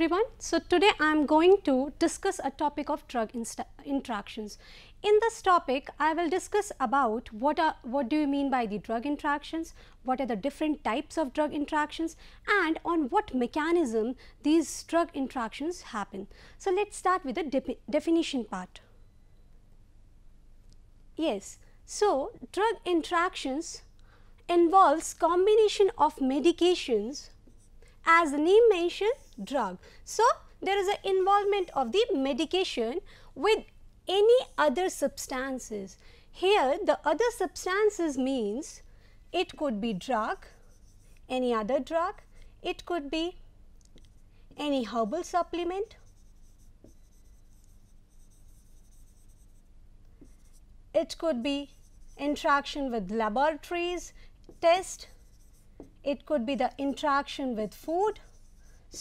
everyone. So, today I am going to discuss a topic of drug interactions. In this topic, I will discuss about what are what do you mean by the drug interactions, what are the different types of drug interactions and on what mechanism these drug interactions happen. So, let us start with the de definition part. Yes, so drug interactions involves combination of medications as the name mentioned drug. So, there is an involvement of the medication with any other substances. Here the other substances means it could be drug, any other drug, it could be any herbal supplement, it could be interaction with laboratories, test it could be the interaction with food.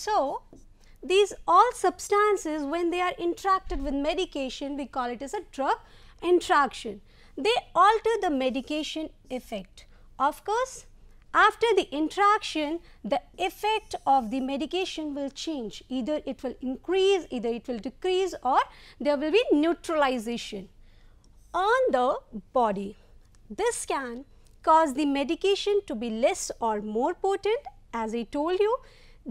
So, these all substances when they are interacted with medication we call it as a drug interaction. They alter the medication effect. Of course, after the interaction the effect of the medication will change either it will increase either it will decrease or there will be neutralization on the body. This can cause the medication to be less or more potent as I told you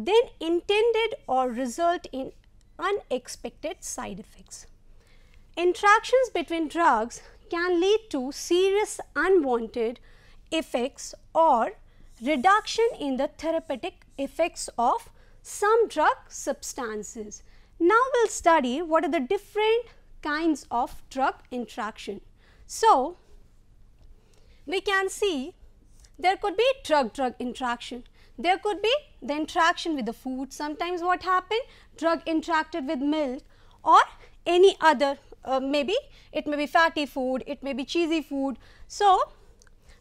then intended or result in unexpected side effects. Interactions between drugs can lead to serious unwanted effects or reduction in the therapeutic effects of some drug substances. Now, we will study what are the different kinds of drug interaction. So, we can see there could be drug-drug interaction. There could be the interaction with the food. Sometimes what happened? Drug interacted with milk or any other uh, maybe it may be fatty food, it may be cheesy food. So,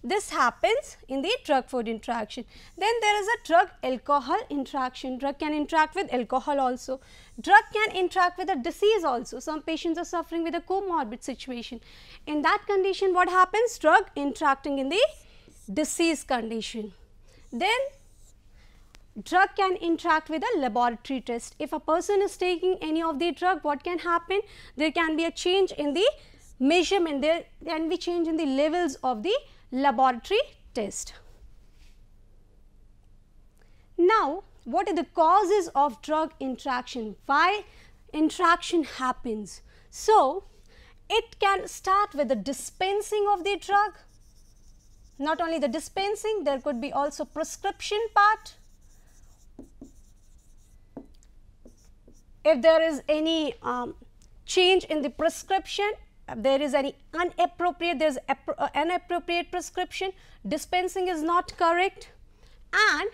this happens in the drug-food interaction. Then there is a drug-alcohol interaction. Drug can interact with alcohol also. Drug can interact with a disease also. Some patients are suffering with a comorbid situation. In that condition, what happens? Drug interacting in the disease condition. Then drug can interact with a laboratory test. If a person is taking any of the drug, what can happen? There can be a change in the measurement, there can be change in the levels of the laboratory test. Now, what are the causes of drug interaction? Why interaction happens? So, it can start with the dispensing of the drug. Not only the dispensing, there could be also prescription part. If there is any um, change in the prescription, there is any inappropriate, there is uh, inappropriate prescription, dispensing is not correct and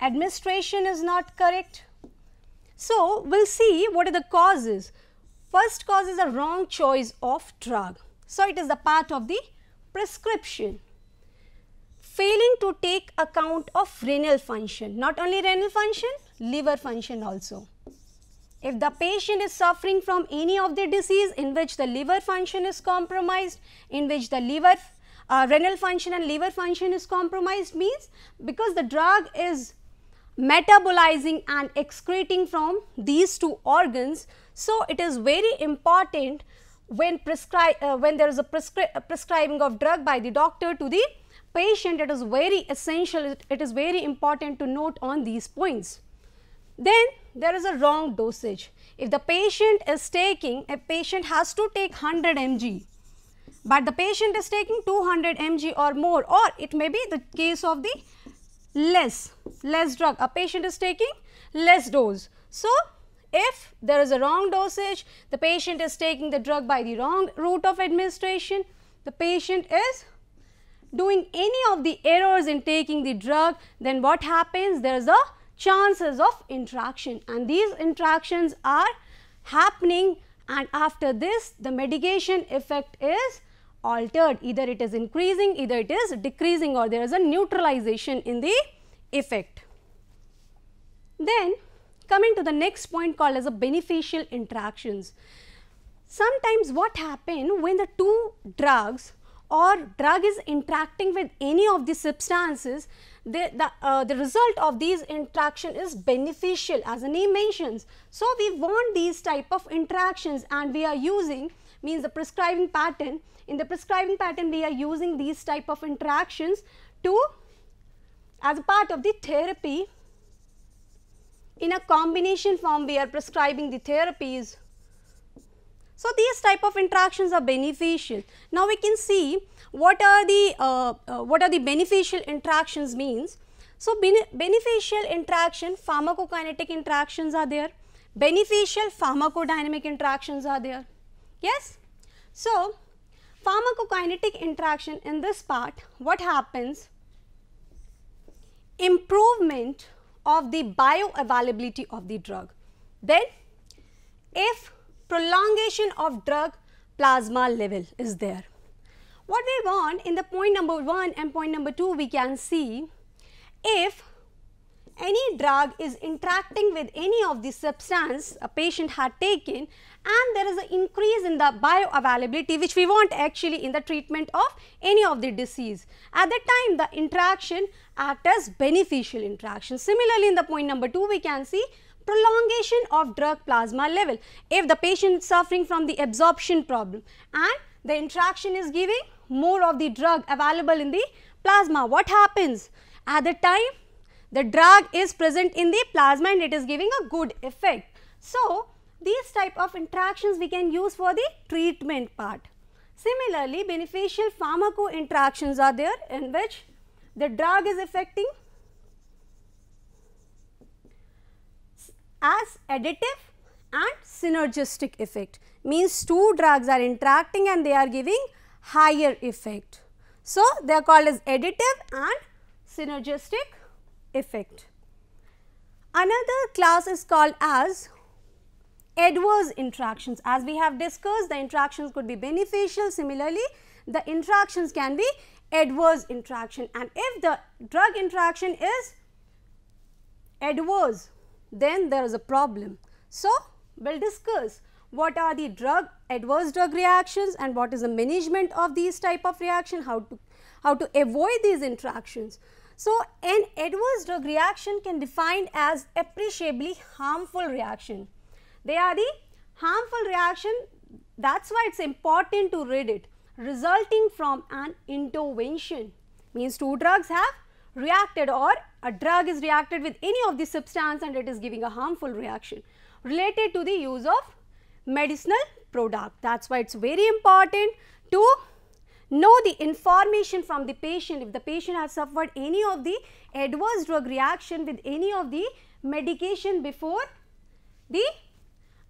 administration is not correct. So, we will see what are the causes. First cause is a wrong choice of drug. So, it is the part of the prescription. Failing to take account of renal function, not only renal function, liver function also. If the patient is suffering from any of the disease in which the liver function is compromised, in which the liver, uh, renal function and liver function is compromised means because the drug is metabolizing and excreting from these two organs. So, it is very important when prescribe uh, when there is a prescri prescribing of drug by the doctor to the patient it is very essential it is very important to note on these points. Then there is a wrong dosage. If the patient is taking, a patient has to take 100 mg, but the patient is taking 200 mg or more or it may be the case of the less, less drug, a patient is taking less dose. So, if there is a wrong dosage, the patient is taking the drug by the wrong route of administration, the patient is doing any of the errors in taking the drug, then what happens? There is a chances of interaction and these interactions are happening and after this the mitigation effect is altered either it is increasing either it is decreasing or there is a neutralization in the effect. Then coming to the next point called as a beneficial interactions. Sometimes what happen when the two drugs or drug is interacting with any of the substances the, uh, the result of these interaction is beneficial as the name mentions. So, we want these type of interactions and we are using means the prescribing pattern. In the prescribing pattern we are using these type of interactions to as a part of the therapy in a combination form we are prescribing the therapies so, these type of interactions are beneficial. Now, we can see what are the, uh, uh, what are the beneficial interactions means. So, bene beneficial interaction pharmacokinetic interactions are there, beneficial pharmacodynamic interactions are there, yes. So, pharmacokinetic interaction in this part what happens improvement of the bioavailability of the drug. Then if prolongation of drug plasma level is there. What we want in the point number 1 and point number 2 we can see if any drug is interacting with any of the substance a patient had taken and there is an increase in the bioavailability which we want actually in the treatment of any of the disease. At that time the interaction act as beneficial interaction. Similarly, in the point number 2 we can see prolongation of drug plasma level if the patient is suffering from the absorption problem and the interaction is giving more of the drug available in the plasma. What happens? At the time the drug is present in the plasma and it is giving a good effect. So, these type of interactions we can use for the treatment part. Similarly, beneficial pharmaco interactions are there in which the drug is affecting as additive and synergistic effect means two drugs are interacting and they are giving higher effect. So, they are called as additive and synergistic effect. Another class is called as adverse interactions as we have discussed the interactions could be beneficial similarly the interactions can be adverse interaction and if the drug interaction is adverse then there is a problem. So, we will discuss what are the drug adverse drug reactions and what is the management of these type of reaction, how to, how to avoid these interactions. So, an adverse drug reaction can defined as appreciably harmful reaction. They are the harmful reaction that is why it is important to read it resulting from an intervention means two drugs have reacted or a drug is reacted with any of the substance and it is giving a harmful reaction related to the use of medicinal product. That is why it is very important to know the information from the patient if the patient has suffered any of the adverse drug reaction with any of the medication before the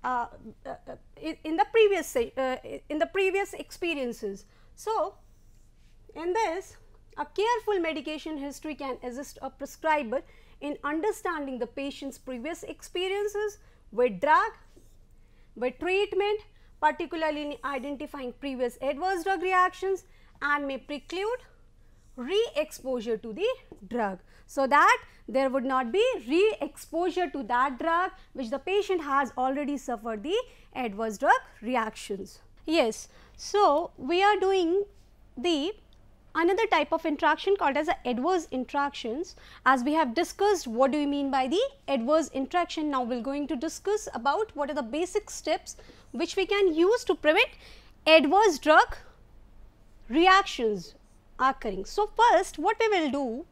uh, uh, uh in the previous uh, in the previous experiences. So, in this a careful medication history can assist a prescriber in understanding the patient's previous experiences with drug, with treatment, particularly in identifying previous adverse drug reactions and may preclude re-exposure to the drug. So, that there would not be re-exposure to that drug which the patient has already suffered the adverse drug reactions. Yes, so we are doing the another type of interaction called as adverse interactions. As we have discussed what do we mean by the adverse interaction, now we are going to discuss about what are the basic steps which we can use to prevent adverse drug reactions occurring. So, first what we will do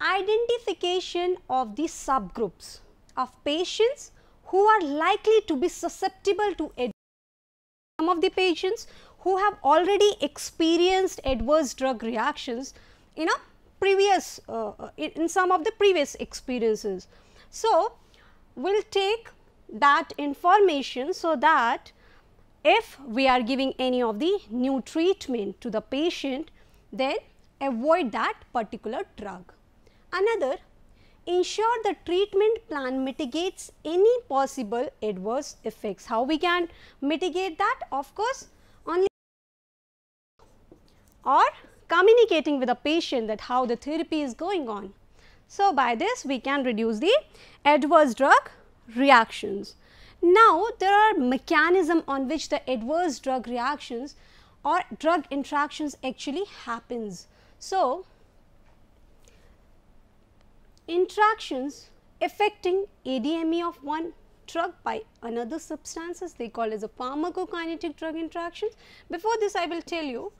identification of the subgroups of patients who are likely to be susceptible to adverse some of the patients who have already experienced adverse drug reactions in a previous, uh, uh in some of the previous experiences. So, we will take that information so that if we are giving any of the new treatment to the patient, then avoid that particular drug. Another, ensure the treatment plan mitigates any possible adverse effects. How we can mitigate that? Of course, or communicating with a patient that how the therapy is going on. So, by this we can reduce the adverse drug reactions. Now, there are mechanism on which the adverse drug reactions or drug interactions actually happens. So, interactions affecting ADME of one drug by another substances they call as a pharmacokinetic drug interactions. Before this I will tell you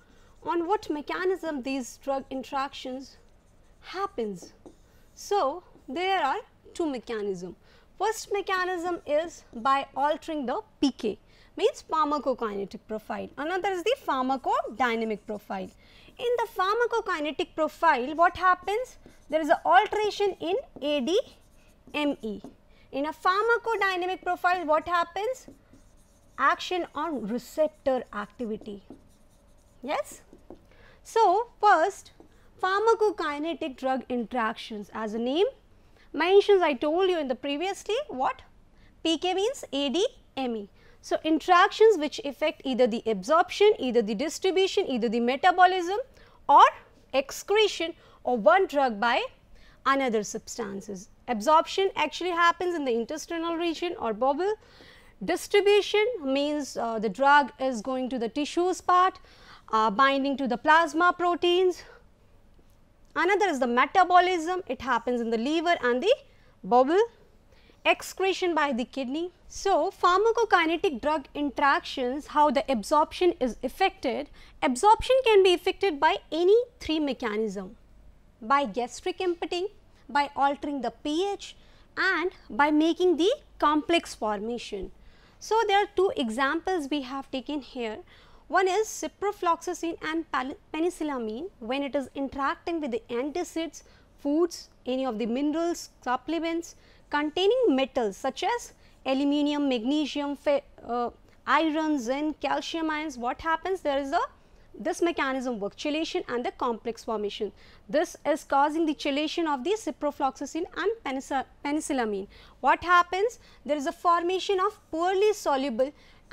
on what mechanism these drug interactions happens. So, there are two mechanisms. First mechanism is by altering the pK means pharmacokinetic profile. Another is the pharmacodynamic profile. In the pharmacokinetic profile what happens? There is an alteration in ADME. In a pharmacodynamic profile what happens? Action on receptor activity. Yes? So, first pharmacokinetic drug interactions as a name mentions I told you in the previously what pK means ADME. So, interactions which affect either the absorption, either the distribution, either the metabolism or excretion of one drug by another substances. Absorption actually happens in the intestinal region or bowel. Distribution means uh, the drug is going to the tissues part uh, binding to the plasma proteins. Another is the metabolism, it happens in the liver and the bowel, excretion by the kidney. So, pharmacokinetic drug interactions, how the absorption is affected, absorption can be affected by any three mechanism, by gastric emptying, by altering the pH and by making the complex formation. So, there are two examples we have taken here. One is ciprofloxacin and penicillamine when it is interacting with the antacids, foods, any of the minerals, supplements containing metals such as aluminum, magnesium, uh, iron, zinc, calcium ions, what happens there is a this mechanism of chelation and the complex formation. This is causing the chelation of the ciprofloxacin and penicillamine. What happens? There is a formation of poorly soluble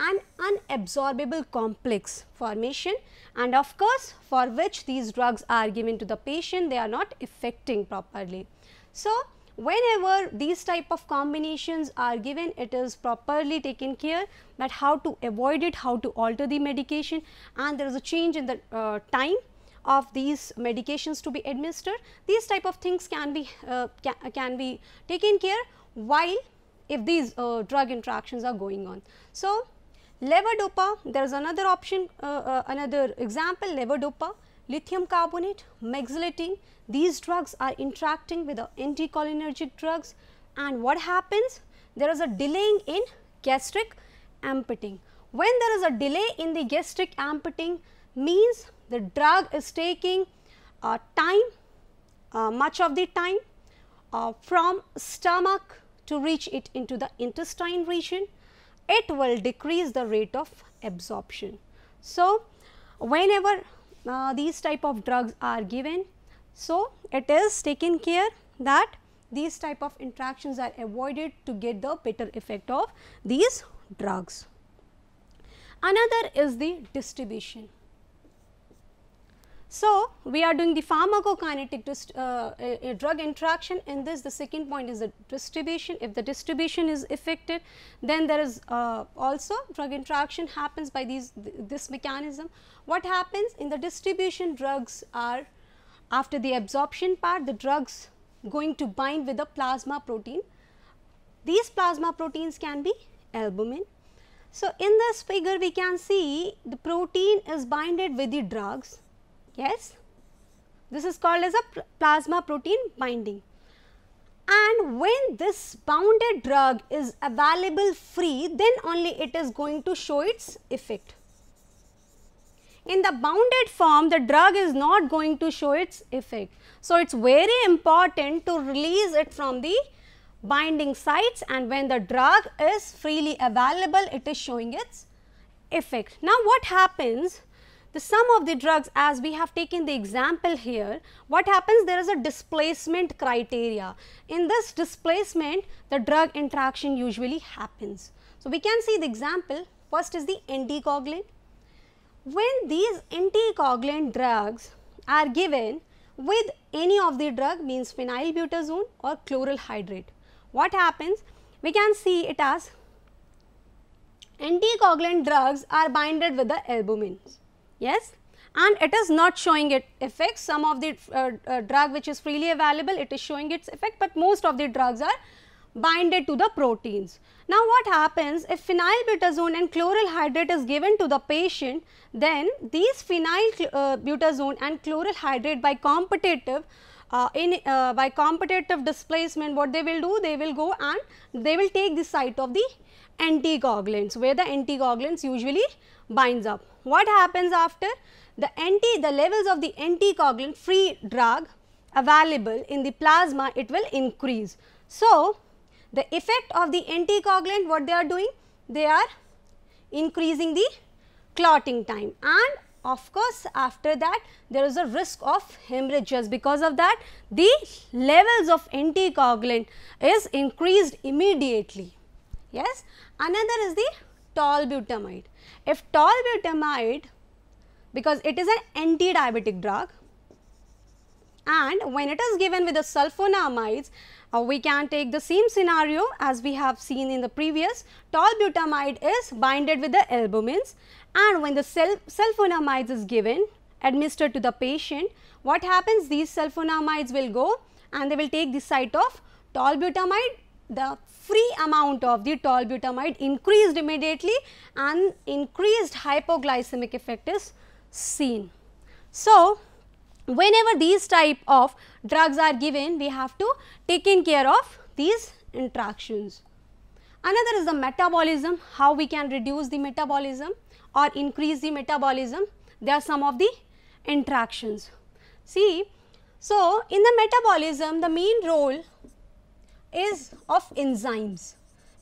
an unabsorbable complex formation and of course, for which these drugs are given to the patient they are not affecting properly. So, whenever these type of combinations are given it is properly taken care but how to avoid it, how to alter the medication and there is a change in the uh, time of these medications to be administered. These type of things can be uh, can be taken care while if these uh, drug interactions are going on. So, Levodopa, there is another option, uh, uh, another example levodopa, lithium carbonate, mexoletine. These drugs are interacting with the anticholinergic drugs and what happens? There is a delaying in gastric ampeting. When there is a delay in the gastric ampeting means the drug is taking uh, time, uh, much of the time uh, from stomach to reach it into the intestine region it will decrease the rate of absorption. So, whenever uh, these type of drugs are given, so it is taken care that these type of interactions are avoided to get the better effect of these drugs. Another is the distribution. So, we are doing the pharmacokinetic uh, drug interaction in this the second point is the distribution if the distribution is affected then there is uh, also drug interaction happens by these this mechanism. What happens in the distribution drugs are after the absorption part the drugs going to bind with the plasma protein. These plasma proteins can be albumin. So, in this figure we can see the protein is binded with the drugs Yes, this is called as a plasma protein binding. And when this bounded drug is available free, then only it is going to show its effect. In the bounded form, the drug is not going to show its effect. So, it is very important to release it from the binding sites and when the drug is freely available, it is showing its effect. Now, what happens the sum of the drugs as we have taken the example here, what happens there is a displacement criteria. In this displacement, the drug interaction usually happens. So, we can see the example first is the anticoagulant. When these anticoagulant drugs are given with any of the drug means phenylbutazone or chloral hydrate, what happens? We can see it as anticoagulant drugs are binded with the albumins yes and it is not showing its effects. Some of the uh, uh, drug which is freely available, it is showing its effect, but most of the drugs are binded to the proteins. Now, what happens if phenylbutazone and chloral hydrate is given to the patient, then these phenylbutazone uh, and chloral hydrate by competitive uh, in uh, by competitive displacement, what they will do? They will go and they will take the site of the anticoagulants, where the anticoagulants usually binds up. What happens after? The NT, the levels of the anticoagulant free drug available in the plasma, it will increase. So, the effect of the anticoagulant, what they are doing? They are increasing the clotting time and of course, after that there is a risk of hemorrhages because of that the levels of anticoagulant is increased immediately. Yes, another is the tolbutamide. If tolbutamide because it is an anti-diabetic drug and when it is given with the sulfonamides uh, we can take the same scenario as we have seen in the previous tolbutamide is binded with the albumins and when the sulfonamides is given administered to the patient what happens these sulfonamides will go and they will take the site of tolbutamide the free amount of the tolbutamide increased immediately and increased hypoglycemic effect is seen. So, whenever these type of drugs are given, we have to take in care of these interactions. Another is the metabolism, how we can reduce the metabolism or increase the metabolism, There are some of the interactions. See, so in the metabolism, the main role is of enzymes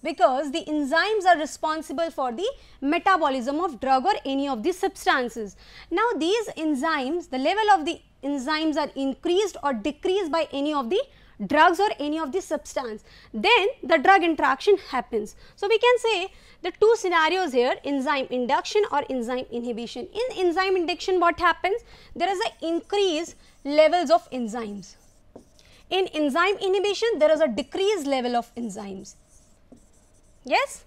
because the enzymes are responsible for the metabolism of drug or any of the substances. Now, these enzymes, the level of the enzymes are increased or decreased by any of the drugs or any of the substance, then the drug interaction happens. So, we can say the two scenarios here enzyme induction or enzyme inhibition. In enzyme induction what happens? There is an increase levels of enzymes in enzyme inhibition there is a decreased level of enzymes. Yes,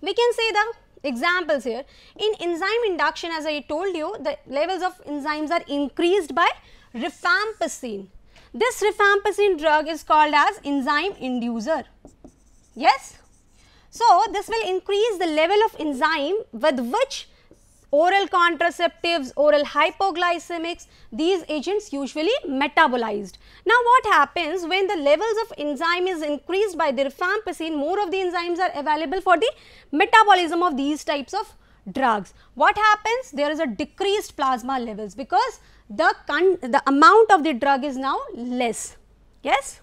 we can say the examples here. In enzyme induction as I told you the levels of enzymes are increased by rifampicin. This rifampicin drug is called as enzyme inducer. Yes. So, this will increase the level of enzyme with which oral contraceptives, oral hypoglycemics, these agents usually metabolized. Now what happens when the levels of enzyme is increased by the rifampicin, more of the enzymes are available for the metabolism of these types of drugs. What happens? There is a decreased plasma levels because the, the amount of the drug is now less, yes,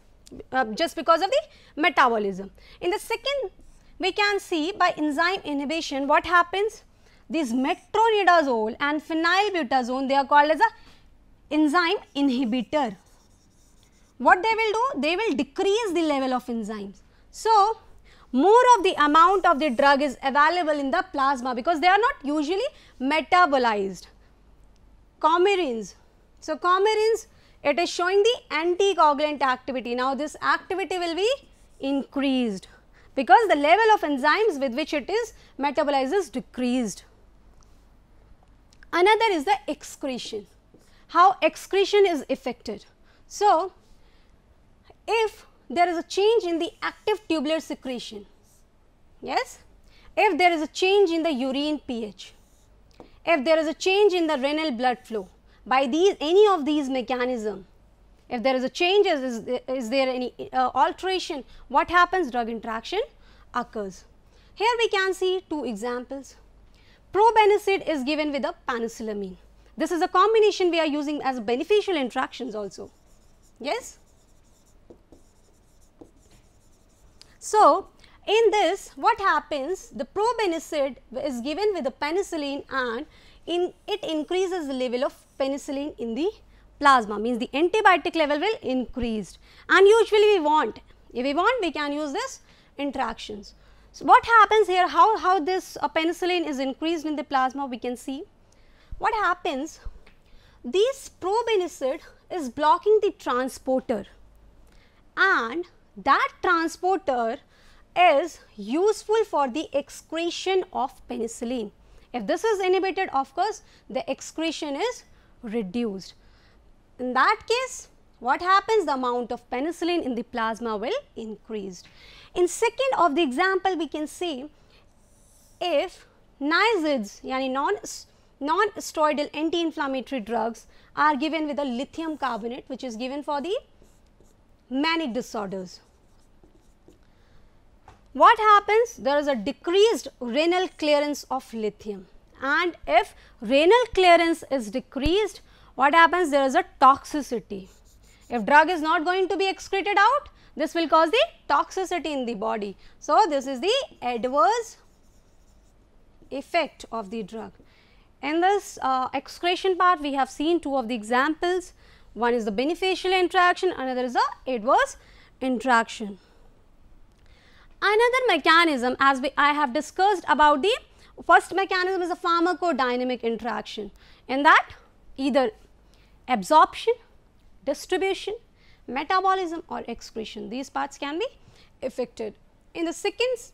uh, just because of the metabolism. In the second, we can see by enzyme inhibition what happens? These metronidazole and phenylbutazone, they are called as a enzyme inhibitor. What they will do? They will decrease the level of enzymes. So, more of the amount of the drug is available in the plasma because they are not usually metabolized. Comerins. So, comerins, it is showing the anticoagulant activity. Now, this activity will be increased because the level of enzymes with which it is metabolized is decreased. Another is the excretion, how excretion is affected. So, if there is a change in the active tubular secretion, yes, if there is a change in the urine pH, if there is a change in the renal blood flow by these any of these mechanism, if there is a change, is, is there any uh, alteration, what happens drug interaction occurs. Here we can see two examples probenecid is given with a penicillamine. This is a combination we are using as beneficial interactions also, yes. So, in this what happens the probenecid is given with a penicillin and in it increases the level of penicillin in the plasma means the antibiotic level will increased and usually we want if we want we can use this interactions. So, what happens here, how, how this uh, penicillin is increased in the plasma we can see. What happens, this probenicid is blocking the transporter and that transporter is useful for the excretion of penicillin. If this is inhibited of course, the excretion is reduced. In that case, what happens the amount of penicillin in the plasma will increase. In second of the example we can see if NSAIDs yani non non anti-inflammatory drugs are given with a lithium carbonate which is given for the manic disorders. What happens? There is a decreased renal clearance of lithium and if renal clearance is decreased, what happens? There is a toxicity if drug is not going to be excreted out, this will cause the toxicity in the body. So, this is the adverse effect of the drug. In this uh, excretion part, we have seen two of the examples. One is the beneficial interaction, another is the adverse interaction. Another mechanism as we, I have discussed about the first mechanism is the pharmacodynamic interaction. In that either absorption distribution, metabolism or excretion. These parts can be affected. In the second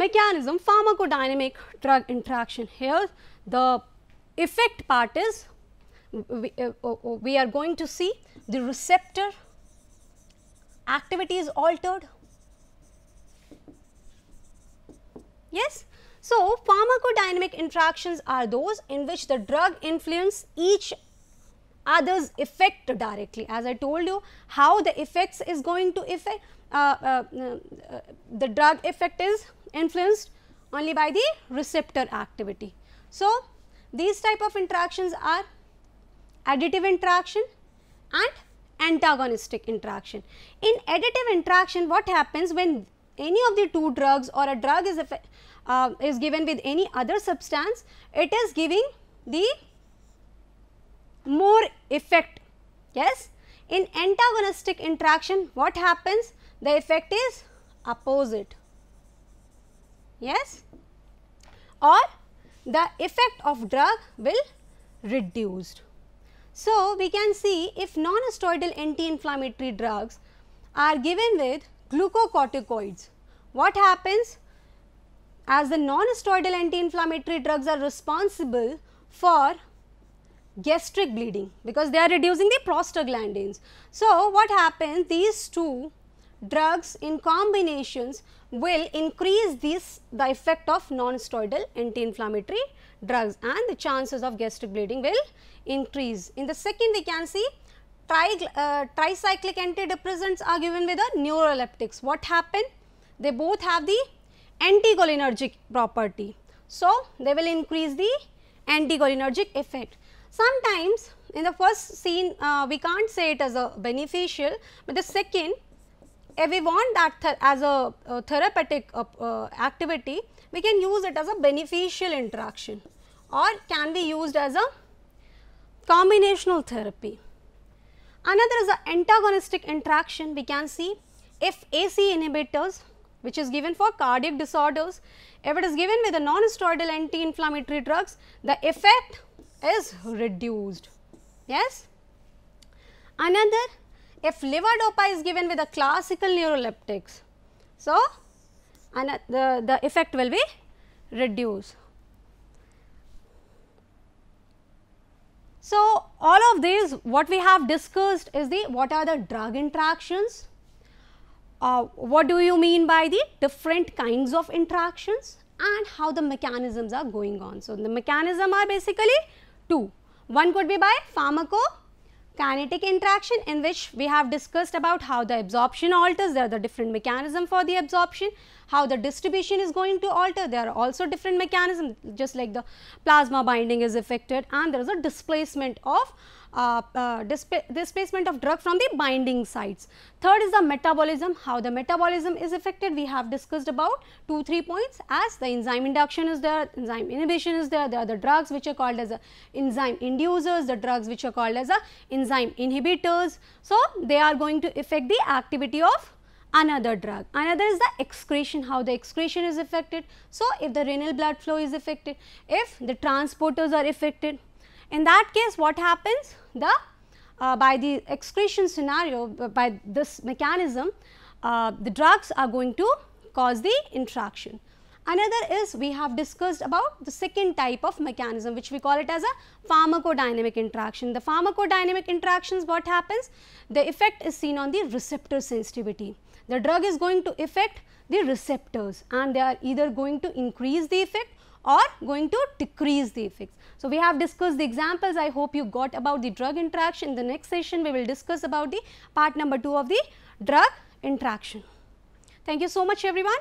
mechanism pharmacodynamic drug interaction here the effect part is we, uh, uh, uh, we are going to see the receptor activity is altered. Yes. So, pharmacodynamic interactions are those in which the drug influence each others effect directly. As I told you how the effects is going to affect uh, uh, uh, the drug effect is influenced only by the receptor activity. So, these type of interactions are additive interaction and antagonistic interaction. In additive interaction what happens when any of the two drugs or a drug is, uh, is given with any other substance, it is giving the more effect. Yes, in antagonistic interaction what happens? The effect is opposite. Yes, or the effect of drug will reduced. So, we can see if non-steroidal anti-inflammatory drugs are given with glucocorticoids, what happens? As the non-steroidal anti-inflammatory drugs are responsible for gastric bleeding because they are reducing the prostaglandins. So, what happens these two drugs in combinations will increase this the effect of non-steroidal anti-inflammatory drugs and the chances of gastric bleeding will increase. In the second we can see tri, uh, tricyclic antidepressants are given with the neuroleptics. What happened? They both have the anticholinergic property. So, they will increase the anticholinergic effect. Sometimes in the first scene uh, we can't say it as a beneficial, but the second if we want that as a therapeutic uh, uh, activity, we can use it as a beneficial interaction or can be used as a combinational therapy. Another is the antagonistic interaction we can see if AC inhibitors which is given for cardiac disorders, if it is given with the non-steroidal anti-inflammatory drugs, the effect is reduced. Yes. Another, if levodopa is given with a classical neuroleptics, so the, the effect will be reduced. So, all of these what we have discussed is the what are the drug interactions, uh, what do you mean by the different kinds of interactions and how the mechanisms are going on. So, the mechanism are basically two. One could be by pharmacokinetic interaction in which we have discussed about how the absorption alters, there are the different mechanism for the absorption, how the distribution is going to alter, there are also different mechanisms just like the plasma binding is affected and there is a displacement of uh, uh displacement of drug from the binding sites. Third is the metabolism, how the metabolism is affected we have discussed about 2, 3 points as the enzyme induction is there, enzyme inhibition is there, there are the drugs which are called as enzyme inducers, the drugs which are called as enzyme inhibitors. So, they are going to affect the activity of another drug. Another is the excretion, how the excretion is affected. So, if the renal blood flow is affected, if the transporters are affected, in that case what happens? The uh, by the excretion scenario by this mechanism uh, the drugs are going to cause the interaction. Another is we have discussed about the second type of mechanism which we call it as a pharmacodynamic interaction. The pharmacodynamic interactions what happens? The effect is seen on the receptor sensitivity. The drug is going to affect the receptors and they are either going to increase the effect or going to decrease the effects. So, we have discussed the examples I hope you got about the drug interaction. In the next session we will discuss about the part number 2 of the drug interaction. Thank you so much everyone.